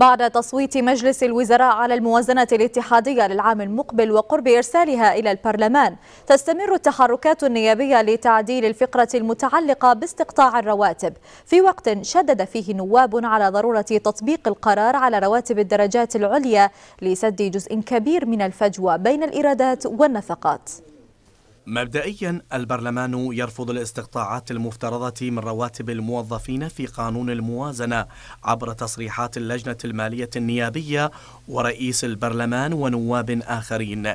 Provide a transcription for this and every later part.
بعد تصويت مجلس الوزراء على الموازنة الاتحادية للعام المقبل وقرب إرسالها إلى البرلمان تستمر التحركات النيابية لتعديل الفقرة المتعلقة باستقطاع الرواتب في وقت شدد فيه نواب على ضرورة تطبيق القرار على رواتب الدرجات العليا لسد جزء كبير من الفجوة بين الإيرادات والنفقات مبدئيا البرلمان يرفض الاستقطاعات المفترضة من رواتب الموظفين في قانون الموازنة عبر تصريحات اللجنة المالية النيابية ورئيس البرلمان ونواب آخرين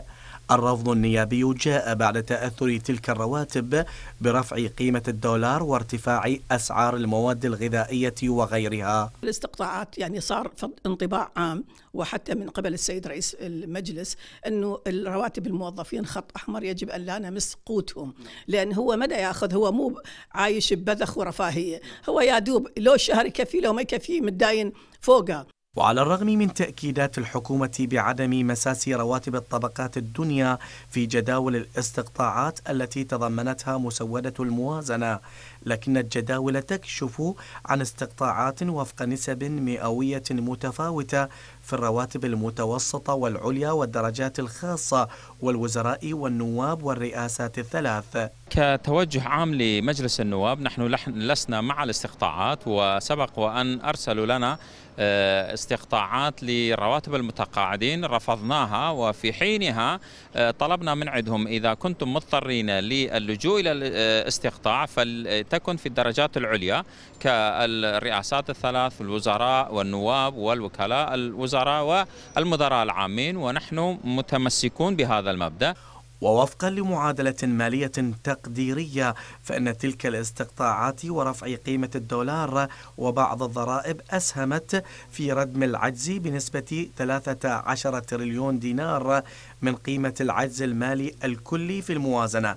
الرفض النيابي جاء بعد تأثر تلك الرواتب برفع قيمة الدولار وارتفاع أسعار المواد الغذائية وغيرها الاستقطاعات يعني صار انطباع عام وحتى من قبل السيد رئيس المجلس أنه الرواتب الموظفين خط أحمر يجب أن لا نمس قوتهم لأن هو مدى يأخذ هو مو عايش ببذخ ورفاهية هو يا دوب لو الشهر يكفي لو ما يكفي متداين فوقه وعلى الرغم من تأكيدات الحكومة بعدم مساس رواتب الطبقات الدنيا في جداول الاستقطاعات التي تضمنتها مسودة الموازنة لكن الجداول تكشف عن استقطاعات وفق نسب مئوية متفاوتة في الرواتب المتوسطة والعليا والدرجات الخاصة والوزراء والنواب والرئاسات الثلاث كتوجه عام لمجلس النواب نحن لسنا مع الاستقطاعات وسبق وأن أرسلوا لنا آه، استقطاعات لرواتب المتقاعدين رفضناها وفي حينها آه، طلبنا من عندهم إذا كنتم مضطرين للجوء إلى الاستقطاع فلتكن في الدرجات العليا كالرئاسات الثلاث الوزراء والنواب والوكلاء الوزراء والمدراء العامين ونحن متمسكون بهذا المبدأ ووفقا لمعادلة مالية تقديرية فإن تلك الاستقطاعات ورفع قيمة الدولار وبعض الضرائب أسهمت في ردم العجز بنسبة 13 تريليون دينار من قيمة العجز المالي الكلي في الموازنة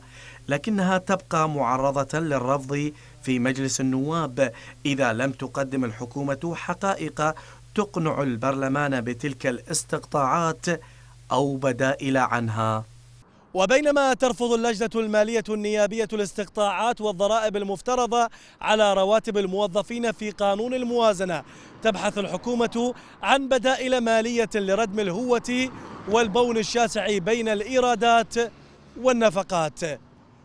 لكنها تبقى معرضة للرفض في مجلس النواب إذا لم تقدم الحكومة حقائق تقنع البرلمان بتلك الاستقطاعات أو بدائل عنها وبينما ترفض اللجنة المالية النيابية الاستقطاعات والضرائب المفترضة على رواتب الموظفين في قانون الموازنة تبحث الحكومة عن بدائل مالية لردم الهوة والبون الشاسع بين الإيرادات والنفقات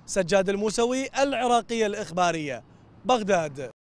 سجاد الموسوي العراقية الإخبارية بغداد